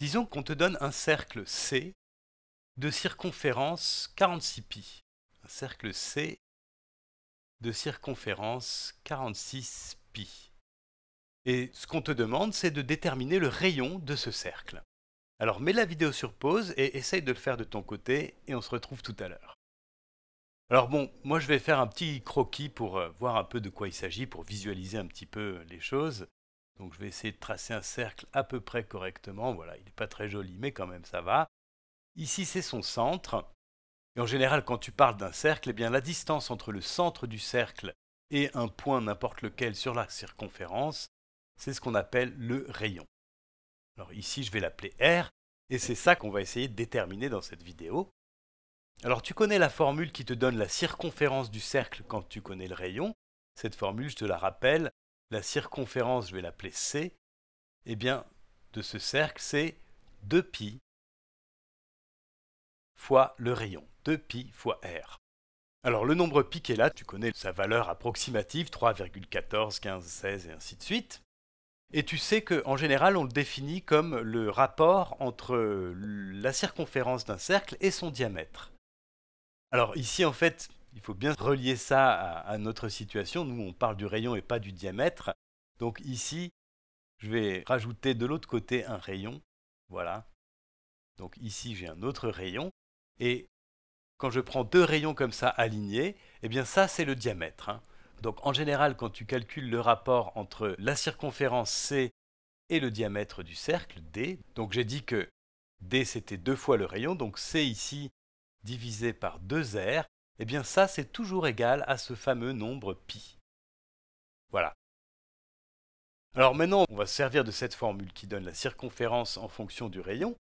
Disons qu'on te donne un cercle C de circonférence 46 pi. Un cercle C de circonférence 46 pi. Et ce qu'on te demande, c'est de déterminer le rayon de ce cercle. Alors mets la vidéo sur pause et essaye de le faire de ton côté et on se retrouve tout à l'heure. Alors bon, moi je vais faire un petit croquis pour euh, voir un peu de quoi il s'agit, pour visualiser un petit peu les choses. Donc je vais essayer de tracer un cercle à peu près correctement. Voilà, il n'est pas très joli, mais quand même ça va. Ici, c'est son centre. Et en général, quand tu parles d'un cercle, eh bien, la distance entre le centre du cercle et un point n'importe lequel sur la circonférence, c'est ce qu'on appelle le rayon. Alors ici, je vais l'appeler R, et c'est ça qu'on va essayer de déterminer dans cette vidéo. Alors tu connais la formule qui te donne la circonférence du cercle quand tu connais le rayon. Cette formule, je te la rappelle, la circonférence, je vais l'appeler C, eh bien, de ce cercle, c'est 2π fois le rayon, 2π fois R. Alors le nombre pi qui est là, tu connais sa valeur approximative, 3,14, 15, 16 et ainsi de suite. Et tu sais qu'en général, on le définit comme le rapport entre la circonférence d'un cercle et son diamètre. Alors ici, en fait, il faut bien relier ça à, notre situation. Nous, on parle du rayon et pas du diamètre. Donc ici, je vais rajouter de l'autre côté un rayon. Voilà. Donc ici, j'ai un autre rayon. Et quand je prends deux rayons comme ça alignés, eh bien ça, c'est le diamètre. Hein. Donc en général, quand tu calcules le rapport entre la circonférence C et le diamètre du cercle, D, donc j'ai dit que D, c'était deux fois le rayon, donc C ici divisé par 2R, eh bien ça c'est toujours égal à ce fameux nombre pi. Voilà. Alors maintenant, on va se servir de cette formule qui donne la circonférence en fonction du rayon,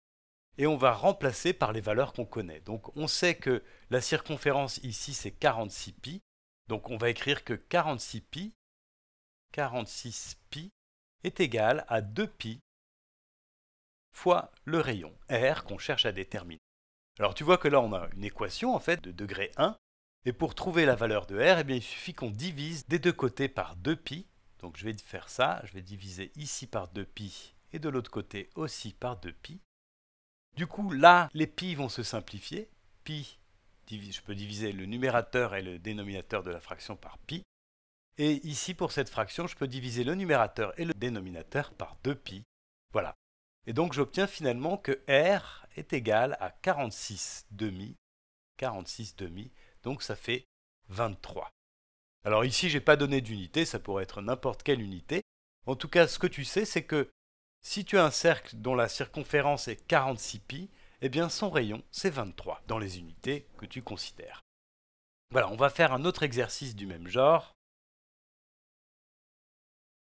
et on va remplacer par les valeurs qu'on connaît. Donc on sait que la circonférence ici c'est 46 pi, donc on va écrire que 46 pi, pi est égal à 2 pi fois le rayon r qu'on cherche à déterminer. Alors tu vois que là on a une équation en fait de degré 1 et pour trouver la valeur de R, eh il suffit qu'on divise des deux côtés par 2π. Donc je vais faire ça, je vais diviser ici par 2π et de l'autre côté aussi par 2π. Du coup, là, les π vont se simplifier. Pi, je peux diviser le numérateur et le dénominateur de la fraction par π. Et ici, pour cette fraction, je peux diviser le numérateur et le dénominateur par 2π. Voilà. Et donc j'obtiens finalement que R est égal à 46 demi, 46 demi donc ça fait 23. Alors ici, je n'ai pas donné d'unité, ça pourrait être n'importe quelle unité. En tout cas, ce que tu sais, c'est que si tu as un cercle dont la circonférence est 46 pi, eh bien son rayon, c'est 23 dans les unités que tu considères. Voilà, on va faire un autre exercice du même genre.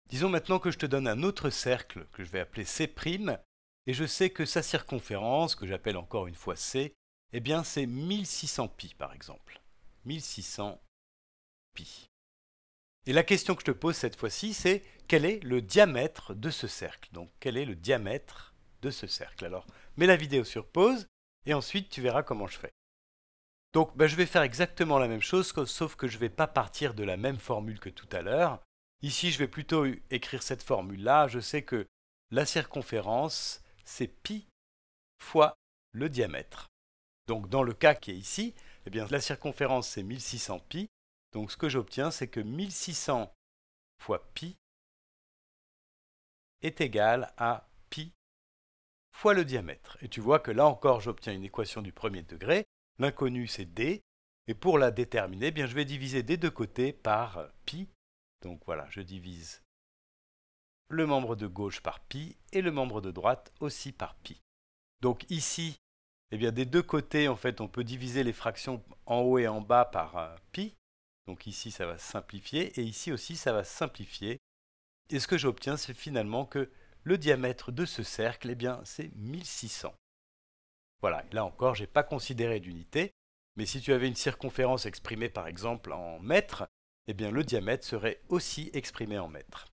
Disons maintenant que je te donne un autre cercle que je vais appeler C', et je sais que sa circonférence, que j'appelle encore une fois C, eh bien, c'est 1600 pi, par exemple. 1600 pi. Et la question que je te pose cette fois-ci, c'est quel est le diamètre de ce cercle Donc, quel est le diamètre de ce cercle Alors, mets la vidéo sur pause et ensuite tu verras comment je fais. Donc, ben, je vais faire exactement la même chose, sauf que je ne vais pas partir de la même formule que tout à l'heure. Ici, je vais plutôt écrire cette formule-là. Je sais que la circonférence, c'est pi fois le diamètre. Donc dans le cas qui est ici, eh la circonférence c'est 1600 pi. Donc ce que j'obtiens, c'est que 1600 fois pi est égal à pi fois le diamètre. Et tu vois que là encore, j'obtiens une équation du premier degré. L'inconnu, c'est d. Et pour la déterminer, eh bien, je vais diviser des deux côtés par pi. Donc voilà, je divise le membre de gauche par pi et le membre de droite aussi par pi. Donc ici, eh bien, des deux côtés, en fait, on peut diviser les fractions en haut et en bas par euh, pi. Donc ici, ça va simplifier, et ici aussi, ça va simplifier. Et ce que j'obtiens, c'est finalement que le diamètre de ce cercle, eh bien, c'est 1600. Voilà, là encore, je n'ai pas considéré d'unité, mais si tu avais une circonférence exprimée par exemple en mètres, eh bien le diamètre serait aussi exprimé en mètres.